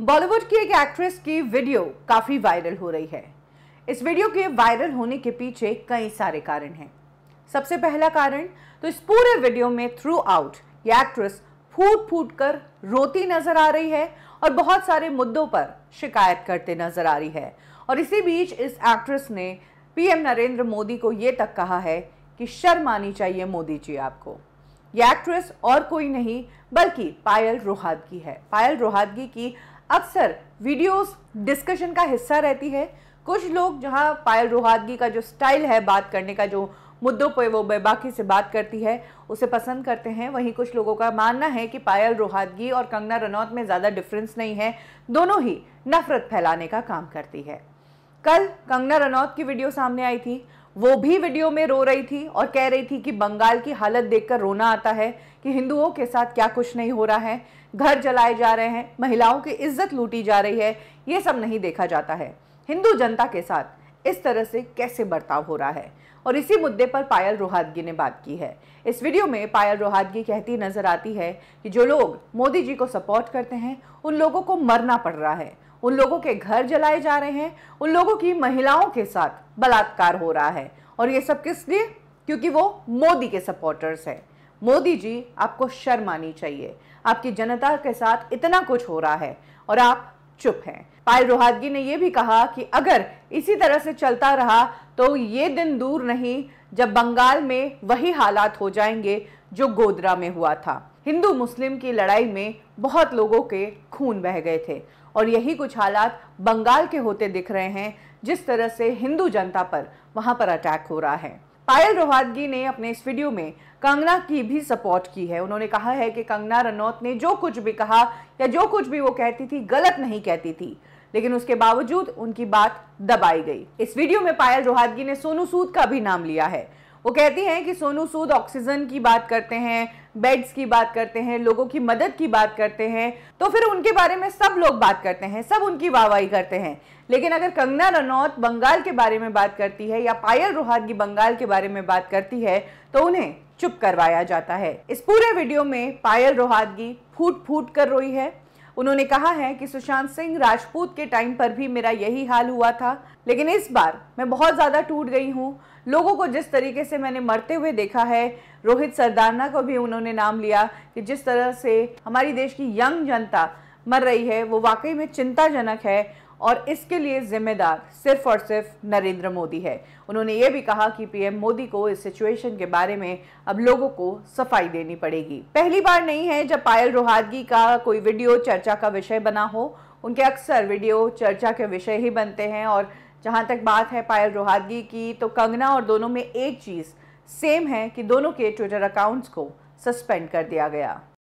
बॉलीवुड की एक एक्ट्रेस की वीडियो काफी वायरल हो रही है इस वीडियो के वायरल होने के पीछे कई सारे कारण हैं सबसे पहला कारण तो इस पूरे वीडियो में थ्रू आउट ये एक्ट्रेस फूट फूट कर रोती नजर आ रही है और बहुत सारे मुद्दों पर शिकायत करते नजर आ रही है और इसी बीच इस एक्ट्रेस ने पीएम नरेंद्र मोदी को ये तक कहा है कि शर्म आनी चाहिए मोदी जी आपको ये एक्ट्रेस और कोई नहीं बल्कि पायल रोहादगी है पायल रोहादगी की अक्सर वीडियोस डिस्कशन का हिस्सा रहती है कुछ लोग जहाँ पायल रोहादगी का जो स्टाइल है बात करने का जो मुद्दों पर वो बेबाकी से बात करती है उसे पसंद करते हैं वहीं कुछ लोगों का मानना है कि पायल रोहादगी और कंगना रनौत में ज़्यादा डिफरेंस नहीं है दोनों ही नफरत फैलाने का काम करती है कल कंगना रनौत की वीडियो सामने आई थी वो भी वीडियो में रो रही थी और कह रही थी कि बंगाल की हालत देखकर रोना आता है कि हिंदुओं के साथ क्या कुछ नहीं हो रहा है घर जलाए जा रहे हैं महिलाओं की इज्जत लूटी जा रही है ये सब नहीं देखा जाता है हिंदू जनता के साथ इस तरह से कैसे बर्ताव हो रहा है और इसी मुद्दे पर पायल रोहादगी ने बात की है इस वीडियो में पायल रोहादगी कहती नजर आती है कि जो लोग मोदी जी को सपोर्ट करते हैं उन लोगों को मरना पड़ रहा है उन लोगों के घर जलाए जा रहे हैं उन लोगों की महिलाओं के साथ बलात्कार हो रहा है और ये सब किस लिए क्योंकि वो मोदी के सपोर्टर्स हैं मोदी जी आपको शर्म आनी चाहिए आपकी जनता के साथ इतना कुछ हो रहा है और आप चुप हैं पायल रोहादगी ने यह भी कहा कि अगर इसी तरह से चलता रहा तो ये दिन दूर नहीं जब बंगाल में वही हालात हो जाएंगे जो गोदरा में हुआ था हिंदू मुस्लिम की लड़ाई में बहुत लोगों के खून बह गए थे और यही कुछ हालात बंगाल के होते दिख रहे हैं जिस तरह से हिंदू जनता पर वहां पर अटैक हो रहा है पायल रोहतगी ने अपने इस वीडियो में कंगना की भी सपोर्ट की है उन्होंने कहा है कि कंगना रनौत ने जो कुछ भी कहा या जो कुछ भी वो कहती थी गलत नहीं कहती थी लेकिन उसके बावजूद उनकी बात दबाई गई इस वीडियो में पायल रोहतगी ने सोनू सूद का भी नाम लिया है वो कहती हैं कि सोनू सूद ऑक्सीजन की बात करते हैं बेड्स की बात करते हैं लोगों की मदद की बात करते हैं तो फिर उनके बारे में सब लोग बात करते हैं सब उनकी वाहवाही करते हैं लेकिन अगर कंगना रनौत बंगाल के बारे में बात करती है या पायल रोहातगी बंगाल के बारे में बात करती है तो उन्हें चुप करवाया जाता है इस पूरे वीडियो में पायल रोहातगी फूट फूट कर रोई है उन्होंने कहा है कि सुशांत सिंह राजपूत के टाइम पर भी मेरा यही हाल हुआ था लेकिन इस बार मैं बहुत ज़्यादा टूट गई हूँ लोगों को जिस तरीके से मैंने मरते हुए देखा है रोहित सरदारना को भी उन्होंने नाम लिया कि जिस तरह से हमारी देश की यंग जनता मर रही है वो वाकई में चिंताजनक है और इसके लिए जिम्मेदार सिर्फ और सिर्फ नरेंद्र मोदी है उन्होंने ये भी कहा कि पीएम मोदी को इस सिचुएशन के बारे में अब लोगों को सफाई देनी पड़ेगी पहली बार नहीं है जब पायल रोहादगी का कोई वीडियो चर्चा का विषय बना हो उनके अक्सर वीडियो चर्चा के विषय ही बनते हैं और जहाँ तक बात है पायल रोहादगी की तो कंगना और दोनों में एक चीज़ सेम है कि दोनों के ट्विटर अकाउंट्स को सस्पेंड कर दिया गया